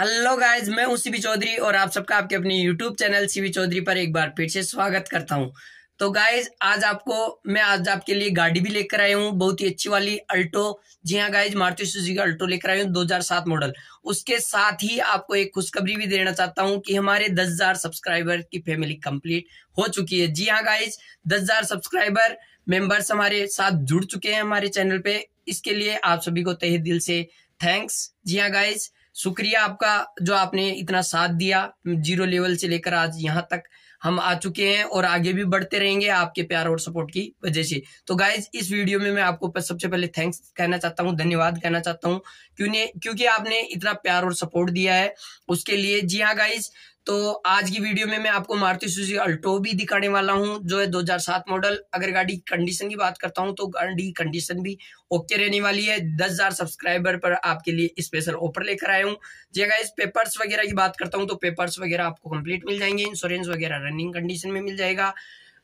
hello guys मैं हूँ CB Chaudhary और आप सबका आपके अपने यूट्यूब चैनल सीबी चौधरी पर एक बार फिर से स्वागत करता हूँ तो गाइज आज आपको मैं आज आपके लिए गाड़ी भी लेकर आया हूँ बहुत ही अच्छी वाली अल्टो जी हाँ गाइज मारुति का अल्टो लेकर आया हूँ 2007 मॉडल उसके साथ ही आपको एक खुशखबरी भी देना चाहता हूँ कि हमारे 10000 सब्सक्राइबर की फैमिली कंप्लीट हो चुकी है जी हाँ गाइज 10000 सब्सक्राइबर मेंबर्स हमारे साथ जुड़ चुके हैं हमारे चैनल पे इसके लिए आप सभी को तहे दिल से थैंक्स जी हाँ गाइज शुक्रिया आपका जो आपने इतना साथ दिया जीरो लेवल से लेकर आज यहाँ तक हम आ चुके हैं और आगे भी बढ़ते रहेंगे आपके प्यार और सपोर्ट की वजह से तो गाइज इस वीडियो में मैं आपको सबसे पहले थैंक्स कहना चाहता हूँ धन्यवाद कहना चाहता हूँ क्यों क्योंकि आपने इतना प्यार और सपोर्ट दिया है उसके लिए जी हाँ गाइज तो आज की वीडियो में मैं आपको मारुति सुजी अल्टो भी दिखाने वाला हूं जो है 2007 मॉडल अगर गाड़ी कंडीशन की बात करता हूं तो गाड़ी कंडीशन भी ओके रहने वाली है 10000 सब्सक्राइबर पर आपके लिए स्पेशल ऑफर लेकर आया हूं जी इस हाँ पेपर्स वगैरह की बात करता हूं तो पेपर्स वगैरह आपको कंप्लीट मिल जाएंगे इंश्योरेंस वगैरह रनिंग कंडीशन में मिल जाएगा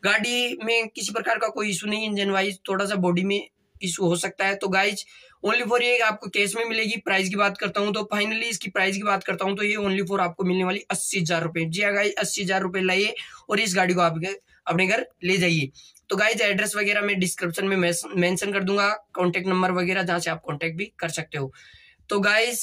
गाड़ी में किसी प्रकार का कोई इशू नहीं इंजन वाइज थोड़ा सा बॉडी में इशू हो सकता है तो गाइज ओनली फॉर ये आपको कैश में मिलेगी प्राइस की बात करता हूँ तो फाइनली इसकी प्राइस की बात करता हूँ तो ये ओनली फॉर आपको मिलने वाली अस्सी हजार रुपये जी हाँ गाइज अस्सी हजार रुपये लाइए और इस गाड़ी को आप अपने घर ले जाइए तो गाइज एड्रेस वगैरह मैं डिस्क्रिप्शन में मेंशन कर दूंगा कॉन्टेक्ट नंबर वगैरह जहाँ से आप कॉन्टेक्ट भी कर सकते हो तो गाइज़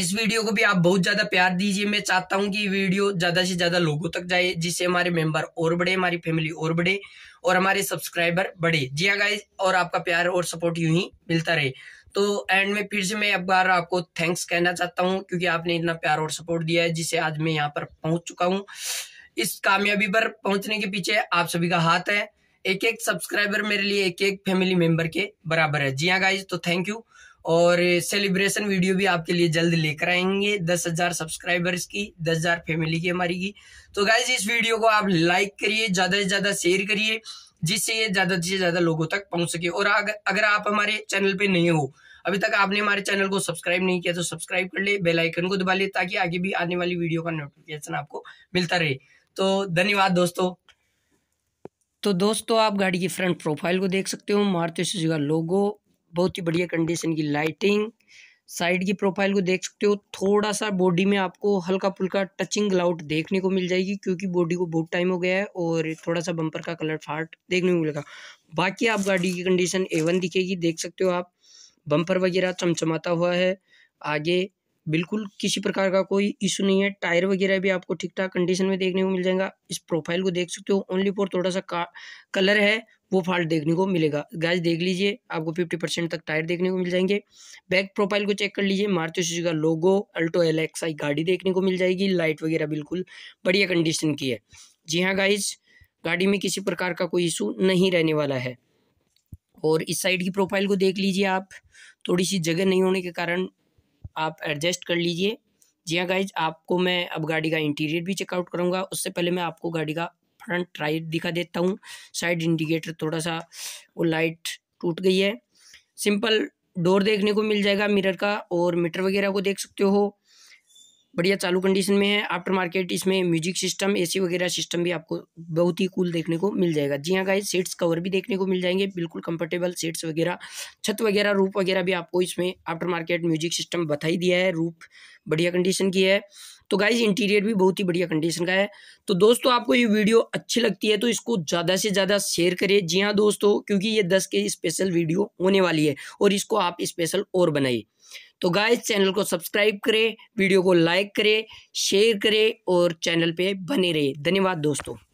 इस वीडियो को भी आप बहुत ज़्यादा प्यार दीजिए मैं चाहता हूँ कि वीडियो ज़्यादा से ज़्यादा लोगों तक जाए जिससे हमारे मेंबर और बढ़े हमारी फैमिली और बढ़े और हमारे सब्सक्राइबर बढ़े जी हाँ गाइज और आपका प्यार और सपोर्ट यू ही मिलता रहे तो एंड में फिर से मैं अब बार आपको थैंक्स कहना चाहता हूँ क्योंकि आपने इतना प्यार और सपोर्ट दिया है जिससे आज मैं यहाँ पर पहुंच चुका हूँ इस कामयाबी पर पहुंचने के पीछे आप सभी का हाथ है एक एक सब्सक्राइबर मेरे लिए एक एक फैमिली मेंबर के बराबर है जी हाँ गाइज तो थैंक यू और सेलिब्रेशन वीडियो भी आपके लिए जल्द लेकर आएंगे दस हजार सब्सक्राइबर्स की दस हजार फैमिली की हमारी की तो गाइज इस वीडियो को आप लाइक करिए ज्यादा से ज्यादा शेयर करिए जिससे ये ज्यादा से ज्यादा लोगों तक पहुंच सके और अगर आप हमारे चैनल पे नए हो अभी तक आपने हमारे चैनल को सब्सक्राइब नहीं किया तो सब्सक्राइब कर ले बेल आइकन को दबा ले ताकि आगे भी आने वाली वीडियो का नोटिफिकेशन आपको मिलता रहे तो धन्यवाद दोस्तों तो दोस्तों आप गाड़ी की फ्रंट प्रोफाइल को देख सकते हो मारुति सुजुकी का लोगो बहुत ही बढ़िया कंडीशन की लाइटिंग साइड की प्रोफाइल को देख सकते हो थोड़ा सा बॉडी में आपको हल्का फुल्का टचिंग लाउट देखने को मिल जाएगी क्योंकि बॉडी को बहुत टाइम हो गया है और थोड़ा सा बम्पर का कलर फाट देखने को मिलेगा बाकी आप गाड़ी की कंडीशन एवन दिखेगी देख सकते हो आप बम्पर वगैरह चमचमाता हुआ है आगे बिल्कुल किसी प्रकार का कोई इशू नहीं है टायर वगैरह भी आपको ठीक ठाक कंडीशन में देखने को मिल जाएगा इस प्रोफाइल को देख सकते हो ओनली फॉर थोड़ा सा कलर है वो फॉल्ट देखने को मिलेगा गैस देख लीजिए आपको फिफ्टी परसेंट तक टायर देखने को मिल जाएंगे बैक प्रोफाइल को चेक कर लीजिए मारुति सुजुकी का लोगो अल्टो एल गाड़ी देखने को मिल जाएगी लाइट वगैरह बिल्कुल बढ़िया कंडीशन की है जी हाँ गाइज गाड़ी में किसी प्रकार का कोई इशू नहीं रहने वाला है और इस साइड की प्रोफाइल को देख लीजिए आप थोड़ी सी जगह नहीं होने के कारण आप एडजस्ट कर लीजिए जी हाँ गाइज आपको मैं अब गाड़ी का इंटीरियर भी चेकआउट करूँगा उससे पहले मैं आपको गाड़ी का फ्रंट राइट दिखा देता हूँ साइड इंडिकेटर थोड़ा सा वो लाइट टूट गई है सिंपल डोर देखने को मिल जाएगा मिरर का और मीटर वगैरह को देख सकते हो बढ़िया चालू कंडीशन में है आफ्टर मार्केट इसमें म्यूजिक सिस्टम एसी वगैरह सिस्टम भी आपको बहुत ही कूल देखने को मिल जाएगा जी हाँ गाइस सीट्स कवर भी देखने को मिल जाएंगे बिल्कुल कंफर्टेबल सीट्स वगैरह छत वगैरह रूप वगैरह भी आपको इसमें आफ्टर मार्केट म्यूजिक सिस्टम बताई दिया है रूप बढ़िया कंडीशन की है तो गाइज इंटीरियर भी बहुत ही बढ़िया कंडीशन का है तो दोस्तों आपको ये वीडियो अच्छी लगती है तो इसको ज़्यादा से ज़्यादा शेयर करें जी हाँ दोस्तों क्योंकि ये दस के स्पेशल वीडियो होने वाली है और इसको आप स्पेशल और बनाइए तो गाइज चैनल को सब्सक्राइब करें वीडियो को लाइक करें शेयर करें और चैनल पर बने रहे धन्यवाद दोस्तों